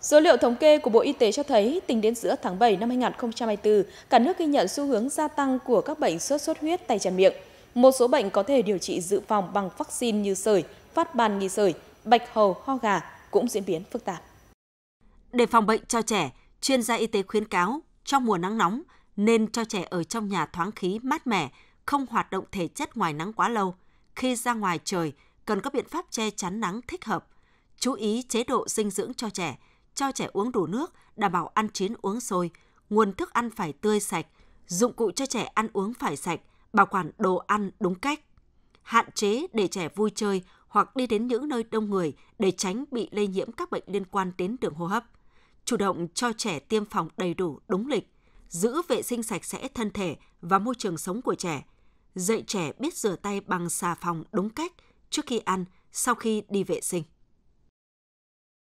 Số liệu thống kê của Bộ Y tế cho thấy, tính đến giữa tháng 7 năm 2024, cả nước ghi nhận xu hướng gia tăng của các bệnh sốt xuất huyết tay chân miệng. Một số bệnh có thể điều trị dự phòng bằng vaccine như sởi, phát ban nghi sởi, bạch hầu, ho gà cũng diễn biến phức tạp. Để phòng bệnh cho trẻ, chuyên gia y tế khuyến cáo trong mùa nắng nóng nên cho trẻ ở trong nhà thoáng khí mát mẻ, không hoạt động thể chất ngoài nắng quá lâu. Khi ra ngoài trời, cần có biện pháp che chắn nắng thích hợp. Chú ý chế độ dinh dưỡng cho trẻ – cho trẻ uống đủ nước, đảm bảo ăn chín uống sôi, nguồn thức ăn phải tươi sạch, dụng cụ cho trẻ ăn uống phải sạch, bảo quản đồ ăn đúng cách. Hạn chế để trẻ vui chơi hoặc đi đến những nơi đông người để tránh bị lây nhiễm các bệnh liên quan đến đường hô hấp. Chủ động cho trẻ tiêm phòng đầy đủ đúng lịch, giữ vệ sinh sạch sẽ thân thể và môi trường sống của trẻ, dạy trẻ biết rửa tay bằng xà phòng đúng cách trước khi ăn, sau khi đi vệ sinh.